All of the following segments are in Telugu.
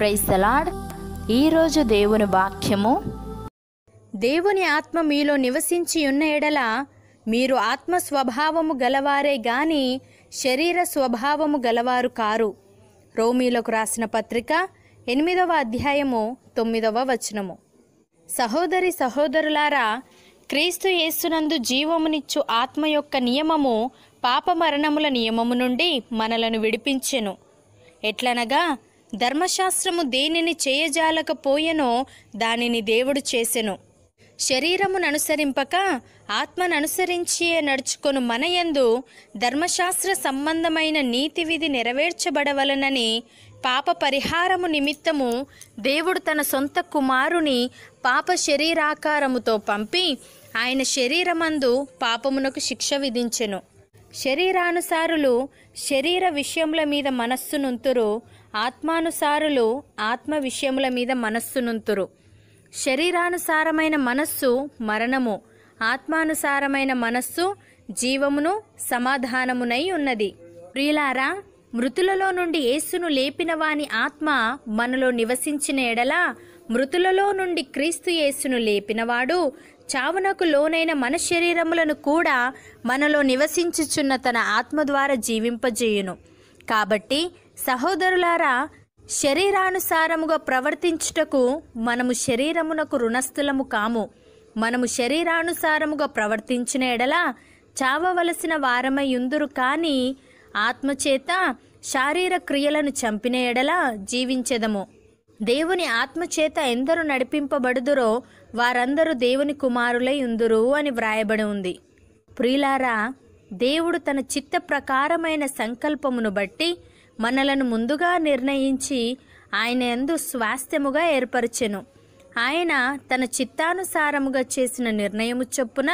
ప్రైజ్ ఈరోజు దేవుని వాక్యము దేవుని ఆత్మ మీలో నివసించి ఉన్న ఎడల మీరు ఆత్మ స్వభావము గలవారే గాని శరీర స్వభావము గలవారు కారు రోమీలకు రాసిన పత్రిక ఎనిమిదవ అధ్యాయము తొమ్మిదవ వచనము సహోదరి సహోదరులారా క్రీస్తు యేస్సునందు జీవమునిచ్చు ఆత్మ యొక్క నియమము పాపమరణముల నియమము నుండి మనలను విడిపించెను ఎట్లనగా ధర్మశాస్త్రము దేనిని చేయజాలకపోయెనో దానిని దేవుడు చేసెను శరీరముననుసరింపక ఆత్మననుసరించే నడుచుకొను మనయందు ధర్మశాస్త్ర సంబంధమైన నీతి విధి నెరవేర్చబడవలనని పాప పరిహారము నిమిత్తము దేవుడు తన సొంత కుమారుని పాప శరీరాకారముతో పంపి ఆయన శరీరమందు పాపమునకు శిక్ష విధించెను శరీరానుసారులు శరీర విషయముల మీద మనస్సునుంతురు ఆత్మానుసారులు ఆత్మ విషయముల మీద మనస్సునుంతురు శరీరానుసారమైన మనస్సు మరణము ఆత్మానుసారమైన మనస్సు జీవమును సమాధానమునై ఉన్నది ప్రియులారా మృతులలో నుండి యేసును లేపిన వాని ఆత్మ మనలో నివసించిన ఎడల మృతులలో నుండి క్రీస్తు యేసును లేపినవాడు చావునకు లోనైన మన శరీరములను కూడా మనలో నివసించుచున్న తన ఆత్మ ద్వారా జీవింపజేయును కాబట్టి సహోదరులారా శరీరానుసారముగా ప్రవర్తించుటకు మనము శరీరమునకు రుణస్థులము కాము మనము శరీరానుసారముగా ప్రవర్తించిన ఎడల చావవలసిన వారమై ఉందురు కానీ ఆత్మచేత శారీర క్రియలను చంపిన ఎడల జీవించెదము దేవుని ఆత్మచేత ఎందరు నడిపింపబడుదురో వారందరూ దేవుని కుమారులై ఉందురు అని వ్రాయబడి ఉంది ప్రియులారా దేవుడు తన చిత్త ప్రకారమైన సంకల్పమును బట్టి మనలను ముందుగా నిర్ణయించి ఆయన ఎందు స్వాస్థ్యముగా ఏర్పరచెను ఆయన తన చిత్తానుసారముగా చేసిన నిర్ణయము చొప్పున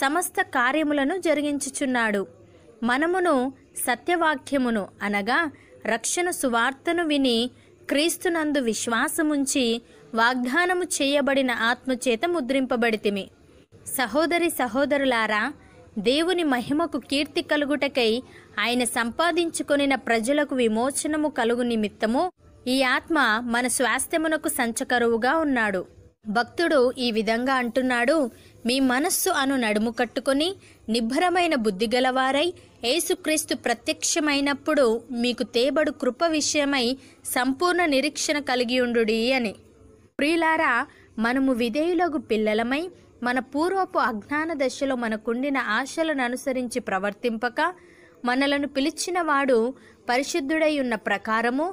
సమస్త కార్యములను జరిగించుచున్నాడు మనమును సత్యవాక్యమును అనగా రక్షణ సువార్తను విని క్రీస్తునందు విశ్వాసముంచి వాగ్దానము చేయబడిన ఆత్మచేత ముద్రింపబడితిమి సహోదరి సహోదరులారా దేవుని మహిమకు కీర్తి కలుగుటకై ఆయన సంపాదించుకొనిన ప్రజలకు విమోచనము కలుగు నిమిత్తము ఈ ఆత్మ మన స్వాస్థ్యమునకు సంచకరువుగా ఉన్నాడు భక్తుడు ఈ విధంగా అంటున్నాడు మీ మనస్సు అను నడుము కట్టుకొని నిబ్బరమైన బుద్ధిగలవారై యేసుక్రీస్తు ప్రత్యక్షమైనప్పుడు మీకు తేబడు కృప విషయమై సంపూర్ణ నిరీక్షణ కలిగి ఉండుడి అని ప్రియులారా మనము విధేయులకు పిల్లలమై మన పూర్వపు అజ్ఞాన దశలో మనకుండిన ఆశలను అనుసరించి ప్రవర్తింపక మనలను పిలిచిన వాడు పరిశుద్ధుడై ఉన్న ప్రకారము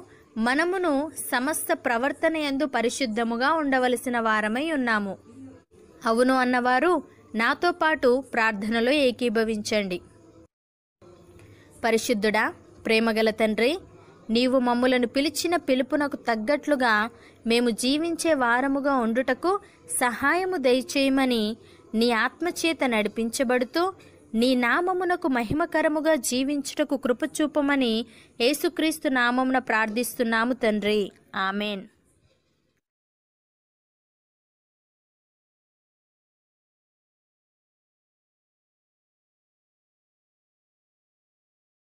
మనమును సమస్త ప్రవర్తన ఎందు పరిశుద్ధముగా ఉండవలసిన వారమై ఉన్నాము అవును అన్నవారు నాతో పాటు ప్రార్థనలో ఏకీభవించండి పరిశుద్ధుడా ప్రేమగల తండ్రి నీవు మమ్ములను పిలిచిన పిలుపునకు తగ్గట్లుగా మేము జీవించే వారముగా ఉండుటకు సహాయము దయచేయమని నీ ఆత్మచేత నడిపించబడుతూ నీ నామమునకు మహిమకరముగా జీవించుటకు కృపచూపమని యేసుక్రీస్తు నామమున ప్రార్థిస్తున్నాము తండ్రి ఆమెన్